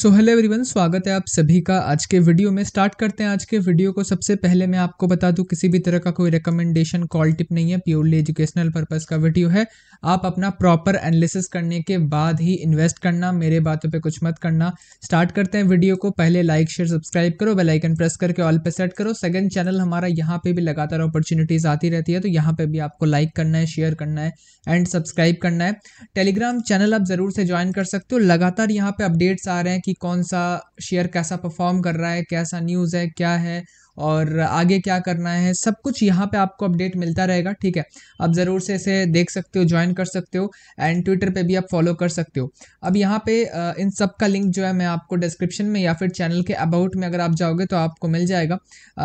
so hello everyone स्वागत है आप सभी का आज के वीडियो में स्टार्ट करते हैं आज के वीडियो को सबसे पहले मैं आपको बता दूं किसी भी तरह का कोई रिकमेंडेशन कॉल टिप नहीं है प्योरली एजुकेशनल पर्पस का वीडियो है आप अपना प्रॉपर एनालिसिस करने के बाद ही इन्वेस्ट करना मेरे बातों पे कुछ मत करना स्टार्ट करते हैं वीडियो को पहले लाइक शेयर सब्सक्राइब करो बेलाइकन प्रेस करके ऑल पे सेट करो सेकेंड चैनल हमारा यहाँ पर भी लगातार अपॉर्चुनिटीज़ आती रहती है तो यहाँ पर भी आपको लाइक करना है शेयर करना है एंड सब्सक्राइब करना है टेलीग्राम चैनल आप ज़रूर से ज्वाइन कर सकते हो लगातार यहाँ पर अपडेट्स आ रहे हैं कि कौन सा शेयर कैसा परफॉर्म कर रहा है कैसा न्यूज़ है क्या है और आगे क्या करना है सब कुछ यहाँ पे आपको अपडेट मिलता रहेगा ठीक है आप ज़रूर से इसे देख सकते हो ज्वाइन कर सकते हो एंड ट्विटर पे भी आप फॉलो कर सकते हो अब यहाँ पे इन सब का लिंक जो है मैं आपको डिस्क्रिप्शन में या फिर चैनल के अबाउट में अगर आप जाओगे तो आपको मिल जाएगा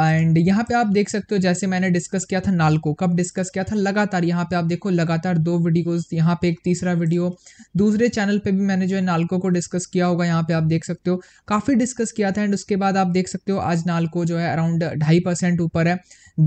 एंड यहाँ पे आप देख सकते हो जैसे मैंने डिस्कस किया था नालको कब डिस्कस किया था लगातार यहाँ पे आप देखो लगातार दो वीडियोज़ यहाँ पे एक तीसरा वीडियो दूसरे चैनल पर भी मैंने जो है नालको को डिस्कस किया होगा यहाँ पे आप देख सकते हो काफ़ी डिस्कस किया था एंड उसके बाद आप देख सकते हो आज नालको जो है अराउंड अराउंड ढाई परसेंट ऊपर है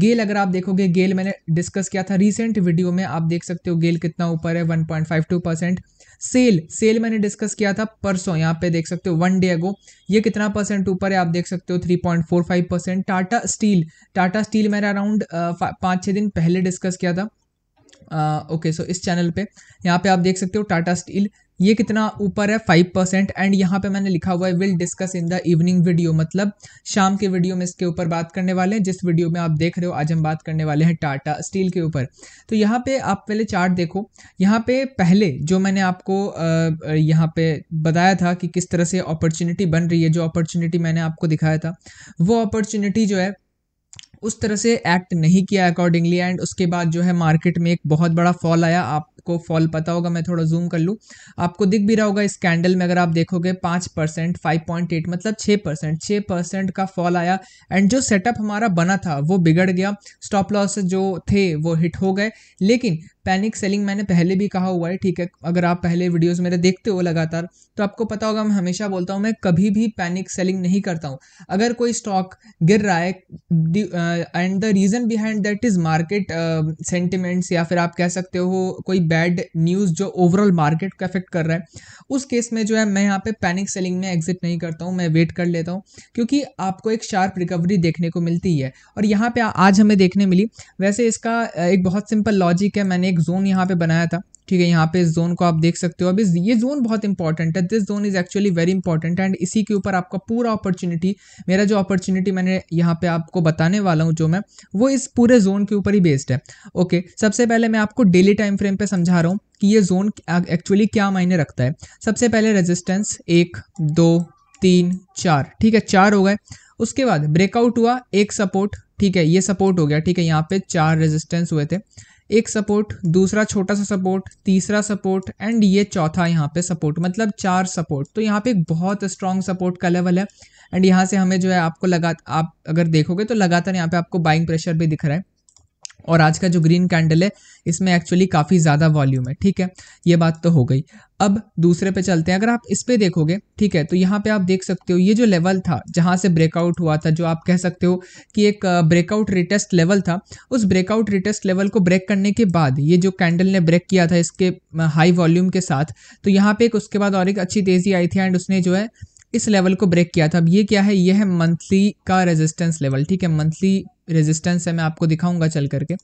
गेल अगर आप देखोगे गेल मैंने डिस्कस किया था रिसेंट वीडियो में आप देख सकते हो गेल कितना ऊपर है one point five two percent SAIL SAIL मैंने डिस्कस किया था परसों यहाँ पे देख सकते हो वन डे अगो ये कितना परसेंट ऊपर है आप देख सकते हो three point four five percent Tata steel Tata steel मैंने अराउंड पाँच छः दिन पहले डिस्कस किया था okay uh, so okay, so इस चैनल पे यहाँ पे आप देख सकते हो टाटा स्टील ये कितना ऊपर है फाइव परसेंट एंड यहाँ पे मैंने लिखा हुआ है will discuss in the evening video मतलब शाम के वीडियो में इसके ऊपर बात करने वाले हैं जिस वीडियो में आप देख रहे हो आज हम बात करने वाले हैं टाटा स्टील के ऊपर तो यहाँ पे आप पहले चार्ट देखो यहाँ पे पहले जो मैंने आपको यहाँ पे बताया था कि किस तरह से अपॉर्चुनिटी बन रही है जो अपॉर्चुनिटी मैंने आपको दिखाया था वो अपॉर्चुनिटी जो है उस तरह से एक्ट नहीं किया अकॉर्डिंगली एंड उसके बाद जो है मार्केट में एक बहुत बड़ा फॉल आया आपको फॉल पता होगा मैं थोड़ा जूम कर लूँ आपको दिख भी रहा होगा इस कैंडल में अगर आप देखोगे पाँच परसेंट फाइव पॉइंट एट मतलब छः परसेंट छः परसेंट का फॉल आया एंड जो सेटअप हमारा बना था वो बिगड़ गया स्टॉप लॉस जो थे वो हिट हो गए लेकिन पैनिक सेलिंग मैंने पहले भी कहा हुआ है ठीक है अगर आप पहले वीडियोस मेरे देखते हो लगातार तो आपको पता होगा मैं हमेशा बोलता हूँ मैं कभी भी पैनिक सेलिंग नहीं करता हूँ अगर कोई स्टॉक गिर रहा है and the reason behind that is market sentiments या फिर आप कह सकते हो कोई बैड न्यूज़ जो ओवरऑल मार्केट को अफेक्ट कर रहा है उस केस में जो है मैं यहाँ पे पैनिक सेलिंग में एग्जिट नहीं करता हूँ मैं वेट कर लेता हूँ क्योंकि आपको एक शार्प रिकवरी देखने को मिलती है और यहाँ पे आज हमें देखने मिली वैसे इसका uh, एक बहुत सिंपल लॉजिक है मैंने एक जोन यहाँ पे बनाया था ठीक है यहाँ पे इस जोन को आप देख सकते हो अब इस ये जोन बहुत इंपॉर्टेंट है this zone is actually very important and इसी के ऊपर आपका पूरा अपॉर्चुनिटी मेरा जो अपॉर्चुनिटी मैंने यहाँ पे आपको बताने वाला हूँ जो मैं वो इस पूरे जोन के ऊपर ही बेस्ड है ओके सबसे पहले मैं आपको डेली टाइम फ्रेम पर समझा रहा हूँ कि ये जोन एक्चुअली क्या मायने रखता है सबसे पहले रेजिस्टेंस एक दो तीन चार ठीक है चार हो गए उसके बाद ब्रेकआउट हुआ एक सपोर्ट ठीक है ये सपोर्ट हो गया ठीक है यहाँ पे चार रेजिस्टेंस हुए थे एक सपोर्ट दूसरा छोटा सा सपोर्ट तीसरा सपोर्ट एंड ये चौथा यहाँ पे सपोर्ट मतलब चार सपोर्ट तो यहाँ पे एक बहुत स्ट्रॉन्ग सपोर्ट का लेवल है एंड यहाँ से हमें जो है आपको लगा आप अगर देखोगे तो लगातार यहाँ पे आपको बाइंग प्रेशर भी दिख रहा है और आज का जो ग्रीन कैंडल है इसमें एक्चुअली काफ़ी ज़्यादा वॉल्यूम है ठीक है ये बात तो हो गई अब दूसरे पे चलते हैं अगर आप इस पर देखोगे ठीक है तो यहाँ पे आप देख सकते हो ये जो लेवल था जहाँ से ब्रेकआउट हुआ था जो आप कह सकते हो कि एक ब्रेकआउट रिटेस्ट लेवल था उस ब्रेकआउट रिटेस्ट लेवल को ब्रेक करने के बाद ये जो कैंडल ने ब्रेक किया था इसके हाई वॉल्यूम के साथ तो यहाँ पे एक उसके बाद और एक अच्छी तेज़ी आई थी एंड उसने जो है इस लेवल को ब्रेक किया था अब ये क्या है ये है मंथली का रेजिस्टेंस लेवल ठीक है मंथली रेजिस्टेंस है मैं आपको दिखाऊंगा चल करके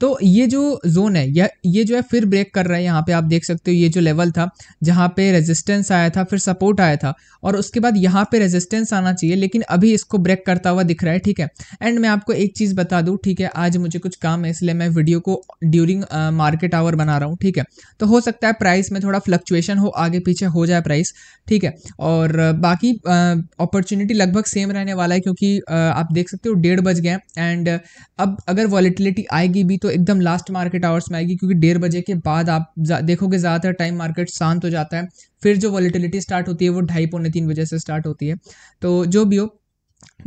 तो ये जो जोन है यह ये जो है फिर ब्रेक कर रहा है यहाँ पे आप देख सकते हो ये जो लेवल था जहाँ पे रेजिस्टेंस आया था फिर सपोर्ट आया था और उसके बाद यहाँ पे रेजिस्टेंस आना चाहिए लेकिन अभी इसको ब्रेक करता हुआ दिख रहा है ठीक है एंड मैं आपको एक चीज़ बता दूँ ठीक है आज मुझे कुछ काम है इसलिए मैं वीडियो को ड्यूरिंग मार्केट आवर बना रहा हूँ ठीक है तो हो सकता है प्राइस में थोड़ा फ्लक्चुएशन हो आगे पीछे हो जाए प्राइस ठीक है और बाकी अपॉर्चुनिटी लगभग सेम रहने वाला है क्योंकि आप देख सकते हो डेढ़ बज गए एंड uh, अब अगर वॉलीटिलिटी आएगी भी तो एकदम लास्ट मार्केट आवर्स में आएगी क्योंकि डेढ़ बजे के बाद आप देखोगे ज़्यादातर टाइम मार्केट शांत हो जाता है फिर जो वॉलीटिलिटी स्टार्ट होती है वो ढाई पौने तीन बजे से स्टार्ट होती है तो जो भी हो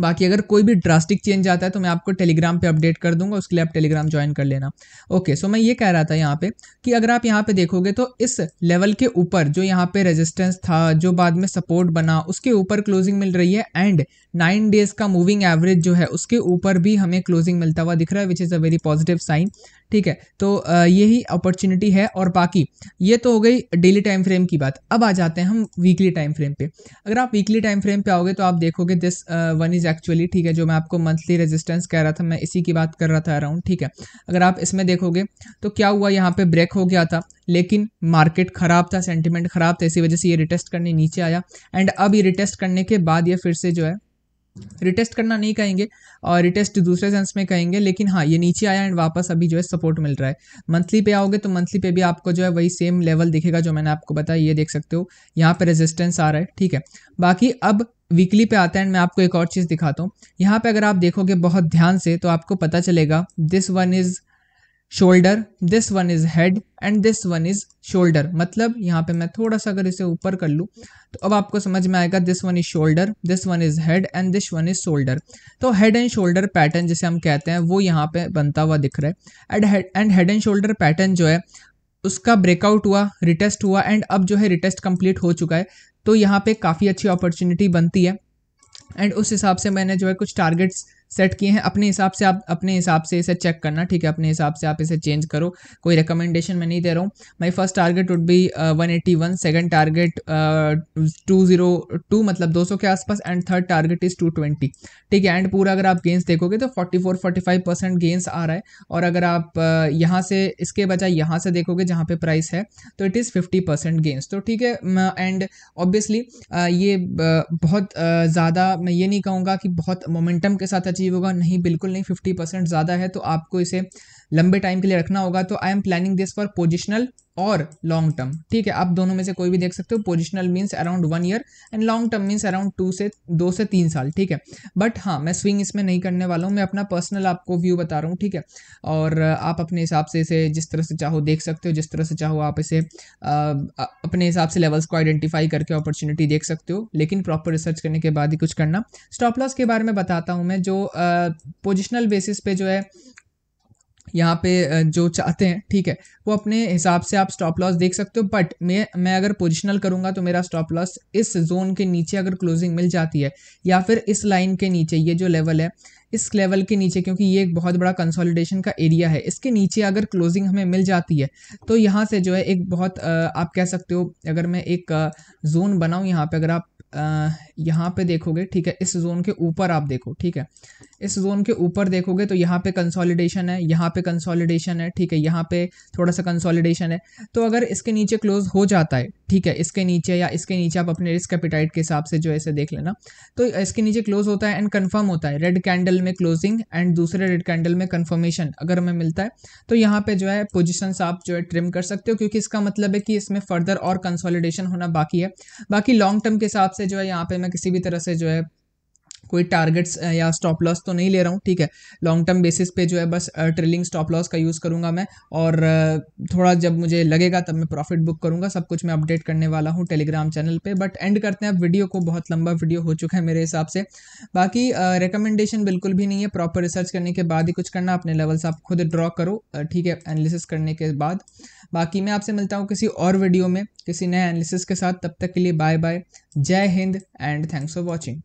बाकी अगर कोई भी ड्रास्टिक चेंज आता है तो मैं आपको टेलीग्राम पे अपडेट कर दूंगा उसके लिए आप टेलीग्राम ज्वाइन कर लेना ओके सो मैं ये कह रहा था यहाँ पे कि अगर आप यहाँ पे देखोगे तो इस लेवल के ऊपर जो यहाँ पे रेजिस्टेंस था जो बाद में सपोर्ट बना उसके ऊपर क्लोजिंग मिल रही है एंड नाइन डेज का मूविंग एवरेज जो है उसके ऊपर भी हमें क्लोजिंग मिलता हुआ दिख रहा है which is a very positive sign ठीक है तो यही अपॉर्चुनिटी है और बाकी ये तो हो गई डेली टाइम फ्रेम की बात अब आ जाते हैं हम वीकली टाइम फ्रेम पे अगर आप वीकली टाइम फ्रेम पे आओगे तो आप देखोगे दिस वन इज़ एक्चुअली ठीक है जो मैं आपको मंथली रेजिस्टेंस कह रहा था मैं इसी की बात कर रहा था अराउंड ठीक है अगर आप इसमें देखोगे तो क्या हुआ यहाँ पे ब्रेक हो गया था लेकिन मार्केट ख़राब था सेंटिमेंट ख़राब था इसी वजह से ये रिटेस्ट करने नीचे आया एंड अब ये रिटेस्ट करने के बाद ये फिर से जो है रिटेस्ट करना नहीं कहेंगे और रिटेस्ट दूसरे सेंस में कहेंगे लेकिन हाँ ये नीचे आया एंड वापस अभी जो है सपोर्ट मिल रहा है मंथली पे आओगे तो मंथली पे भी आपको जो है वही सेम लेवल दिखेगा जो मैंने आपको बताया ये देख सकते हो यहाँ पे रेजिस्टेंस आ रहा है ठीक है बाकी अब वीकली पे आता है एंड मैं आपको एक और चीज़ दिखाता हूँ यहाँ पर अगर आप देखोगे बहुत ध्यान से तो आपको पता चलेगा this one is shoulder this one is head and this one is shoulder मतलब यहाँ पे मैं थोड़ा सा अगर इसे ऊपर कर लूँ तो अब आपको समझ में आएगा this one is shoulder this one is head and this one is shoulder तो हेड एंड शोल्डर पैटर्न जिसे हम कहते हैं वो यहाँ पे बनता हुआ दिख रहा है and and head and shoulder pattern जो है उसका ब्रेकआउट हुआ रिटेस्ट हुआ एंड अब जो है रिटेस्ट कंप्लीट हो चुका है तो यहाँ पे काफ़ी अच्छी अपॉर्चुनिटी बनती है एंड उस हिसाब से मैंने जो है कुछ टारगेट्स सेट किए हैं अपने हिसाब से आप अपने हिसाब से इसे चेक करना ठीक है अपने हिसाब से आप इसे चेंज करो कोई रिकमेंडेशन मैं नहीं दे रहा हूँ my first target would be one eighty one second target two zero two मतलब दो सौ के आसपास and third target is two twenty ठीक है एंड पूरा अगर आप गेंस देखोगे तो forty four forty five percent gains आ रहा है और अगर आप uh, यहाँ से इसके बजाय यहाँ से देखोगे जहाँ पे प्राइस है तो it is fifty percent gains तो ठीक है एंड ऑब्वियसली uh, ये uh, बहुत uh, ज़्यादा मैं ये नहीं कहूँगा कि बहुत मोमेंटम के साथ अचीव अचीव होगा नहीं बिल्कुल नहीं फिफ्टी परसेंट ज़्यादा है तो आपको इसे लंबे टाइम के लिए रखना होगा तो I am planning this for positional और लॉन्ग टर्म ठीक है आप दोनों में से कोई भी देख सकते हो positional means around one year and long term means around two से दो से तीन साल ठीक है बट हाँ मैं स्विंग इसमें नहीं करने वाला हूँ मैं अपना पर्सनल आपको व्यू बता रहा हूँ ठीक है और आप अपने हिसाब से इसे जिस तरह से चाहो देख सकते हो जिस तरह से चाहो आप इसे आ, अपने हिसाब से लेवल्स को आइडेंटिफाई करके अपॉर्चुनिटी देख सकते हो लेकिन प्रॉपर रिसर्च करने के बाद ही कुछ करना स्टॉप लॉस के बारे में बताता हूँ मैं जो पोजिशनल बेसिस पे जो है यहाँ पे जो चाहते हैं ठीक है वो अपने हिसाब से आप स्टॉप लॉस देख सकते हो बट मैं मैं अगर पोजिशनल करूँगा तो मेरा स्टॉप लॉस इस जोन के नीचे अगर क्लोजिंग मिल जाती है या फिर इस लाइन के नीचे ये जो लेवल है इस लेवल के नीचे क्योंकि ये एक बहुत बड़ा कंसोलिडेशन का एरिया है इसके नीचे अगर क्लोजिंग हमें मिल जाती है तो यहाँ से जो है एक बहुत आप कह सकते हो अगर मैं एक जोन बनाऊँ यहाँ पर अगर आप यहाँ पे देखोगे ठीक है इस जोन के ऊपर आप देखो ठीक है इस जोन के ऊपर देखोगे तो यहाँ पे कंसोलिडेशन है यहाँ पे कंसोलिडेशन है ठीक है यहाँ पे थोड़ा सा कंसोलिडेशन है तो अगर इसके नीचे क्लोज हो जाता है ठीक है इसके नीचे या इसके नीचे आप अपने रिस्क कैपिटाइट के हिसाब से जो है देख लेना तो इसके नीचे क्लोज होता है एंड कन्फर्म होता है रेड कैंडल में क्लोजिंग एंड दूसरे रेड कैंडल में कन्फर्मेशन अगर हमें मिलता है तो यहाँ पर जो है पोजिशन आप जो है ट्रिम कर सकते हो क्योंकि इसका मतलब है कि इसमें फर्दर और कंसॉलिडेशन होना बाकी है बाकी लॉन्ग टर्म के हिसाब से से जो है यहाँ पे मैं किसी भी तरह से जो है कोई टारगेट्स या स्टॉप लॉस तो नहीं ले रहा हूँ ठीक है लॉन्ग टर्म बेसिस पे जो है बस ट्रेलिंग स्टॉप लॉस का यूज़ करूँगा मैं और थोड़ा जब मुझे लगेगा तब मैं प्रॉफिट बुक करूँगा सब कुछ मैं अपडेट करने वाला हूँ टेलीग्राम चैनल पे बट एंड करते हैं अब वीडियो को बहुत लंबा वीडियो हो चुका है मेरे हिसाब से बाकी रिकमेंडेशन बिल्कुल भी नहीं है प्रॉपर रिसर्च करने के बाद ही कुछ करना अपने लेवल्स आप खुद ड्रॉ करो ठीक है एनालिसिस करने के बाद बाकी मैं आपसे मिलता हूँ किसी और वीडियो में किसी नए एनालिसिस के साथ तब तक के लिए bye bye Jai Hind and thanks for watching